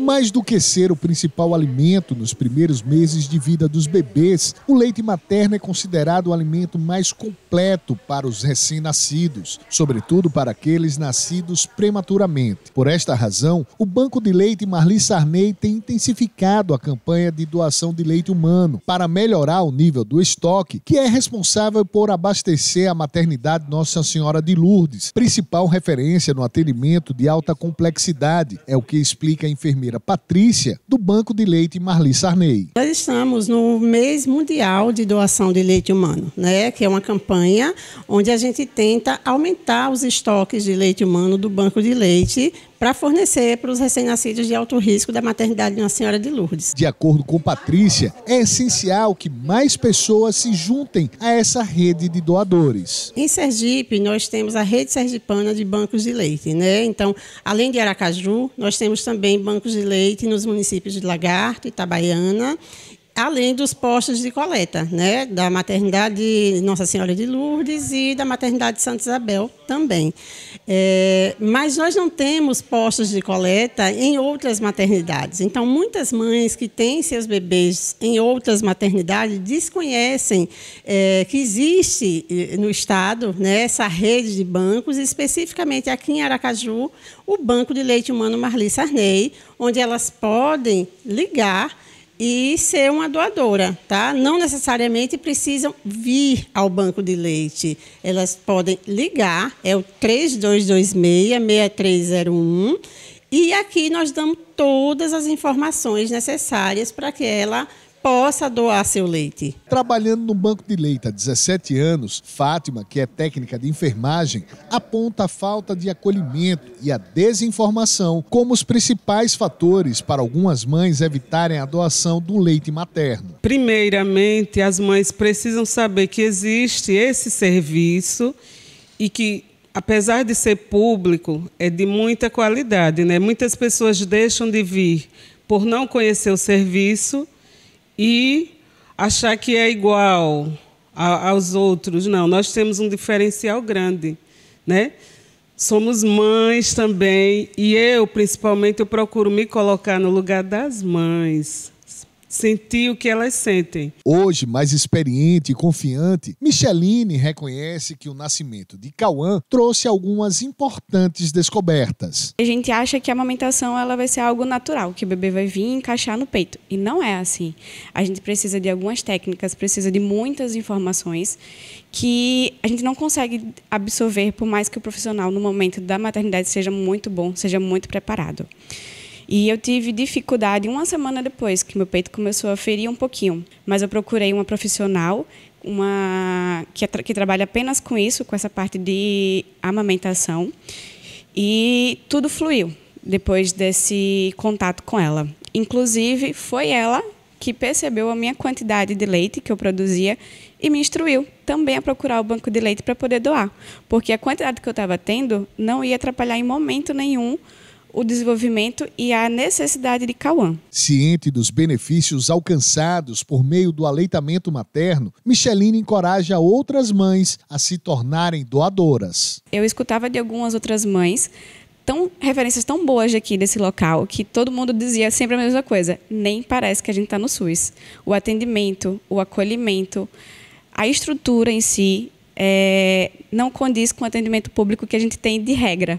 Mais do que ser o principal alimento nos primeiros meses de vida dos bebês, o leite materno é considerado o alimento mais completo para os recém-nascidos, sobretudo para aqueles nascidos prematuramente. Por esta razão, o Banco de Leite Marli Sarney tem intensificado a campanha de doação de leite humano para melhorar o nível do estoque, que é responsável por abastecer a maternidade Nossa Senhora de Lourdes, principal referência no atendimento de alta complexidade, é o que explica a enfermeira brasileira Patrícia, do Banco de Leite Marli Sarney. Nós estamos no mês mundial de doação de leite humano, né? que é uma campanha onde a gente tenta aumentar os estoques de leite humano do Banco de Leite para fornecer para os recém-nascidos de alto risco da maternidade de Nossa Senhora de Lourdes. De acordo com Patrícia, é essencial que mais pessoas se juntem a essa rede de doadores. Em Sergipe, nós temos a rede sergipana de bancos de leite, né? Então, além de Aracaju, nós temos também bancos de leite nos municípios de Lagarto, Itabaiana além dos postos de coleta, né, da maternidade Nossa Senhora de Lourdes e da maternidade Santa Isabel também. É, mas nós não temos postos de coleta em outras maternidades. Então, muitas mães que têm seus bebês em outras maternidades desconhecem é, que existe é, no estado né, essa rede de bancos, especificamente aqui em Aracaju, o Banco de Leite Humano Marli Sarney, onde elas podem ligar e ser uma doadora, tá? Não necessariamente precisam vir ao banco de leite. Elas podem ligar, é o 3226-6301, e aqui nós damos todas as informações necessárias para que ela possa doar seu leite. Trabalhando no banco de leite há 17 anos, Fátima, que é técnica de enfermagem, aponta a falta de acolhimento e a desinformação como os principais fatores para algumas mães evitarem a doação do leite materno. Primeiramente, as mães precisam saber que existe esse serviço e que apesar de ser público, é de muita qualidade, né? Muitas pessoas deixam de vir por não conhecer o serviço e achar que é igual a, aos outros. Não, nós temos um diferencial grande, né? Somos mães também e eu, principalmente, eu procuro me colocar no lugar das mães sentir o que elas sentem. Hoje, mais experiente e confiante, Micheline reconhece que o nascimento de Cauã trouxe algumas importantes descobertas. A gente acha que a amamentação ela vai ser algo natural, que o bebê vai vir encaixar no peito, e não é assim. A gente precisa de algumas técnicas, precisa de muitas informações que a gente não consegue absorver por mais que o profissional no momento da maternidade seja muito bom, seja muito preparado. E eu tive dificuldade uma semana depois, que meu peito começou a ferir um pouquinho. Mas eu procurei uma profissional uma que, que trabalha apenas com isso, com essa parte de amamentação. E tudo fluiu depois desse contato com ela. Inclusive, foi ela que percebeu a minha quantidade de leite que eu produzia e me instruiu também a procurar o banco de leite para poder doar, porque a quantidade que eu estava tendo não ia atrapalhar em momento nenhum o desenvolvimento e a necessidade de Cauã. Ciente dos benefícios alcançados por meio do aleitamento materno, Micheline encoraja outras mães a se tornarem doadoras. Eu escutava de algumas outras mães tão, referências tão boas aqui desse local que todo mundo dizia sempre a mesma coisa. Nem parece que a gente está no SUS. O atendimento, o acolhimento, a estrutura em si é, não condiz com o atendimento público que a gente tem de regra.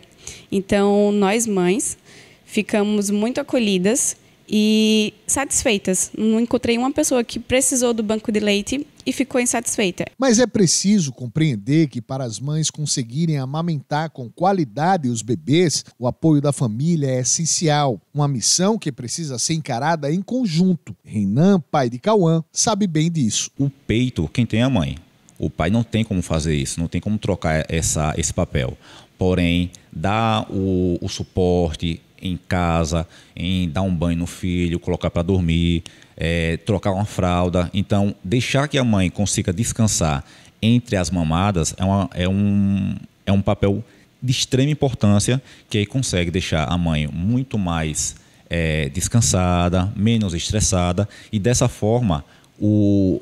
Então, nós mães ficamos muito acolhidas e satisfeitas. Não encontrei uma pessoa que precisou do banco de leite e ficou insatisfeita. Mas é preciso compreender que para as mães conseguirem amamentar com qualidade os bebês, o apoio da família é essencial, uma missão que precisa ser encarada em conjunto. Renan, pai de Cauã, sabe bem disso. O peito, quem tem é a mãe. O pai não tem como fazer isso, não tem como trocar essa, esse papel porém, dar o, o suporte em casa, em dar um banho no filho, colocar para dormir, é, trocar uma fralda. Então, deixar que a mãe consiga descansar entre as mamadas é, uma, é, um, é um papel de extrema importância que aí consegue deixar a mãe muito mais é, descansada, menos estressada e dessa forma o,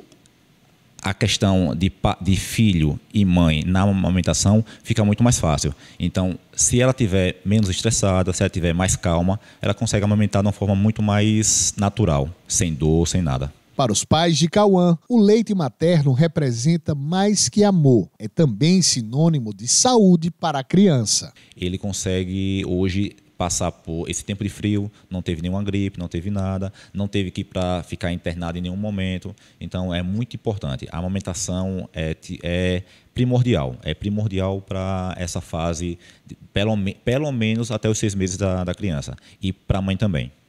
a questão de, de filho e mãe na amamentação fica muito mais fácil. Então, se ela tiver menos estressada, se ela tiver mais calma, ela consegue amamentar de uma forma muito mais natural, sem dor, sem nada. Para os pais de Cauã, o leite materno representa mais que amor, é também sinônimo de saúde para a criança. Ele consegue hoje passar por esse tempo de frio, não teve nenhuma gripe, não teve nada, não teve que ir para ficar internado em nenhum momento. Então é muito importante. A amamentação é, é primordial, é primordial para essa fase, pelo, pelo menos até os seis meses da, da criança e para a mãe também.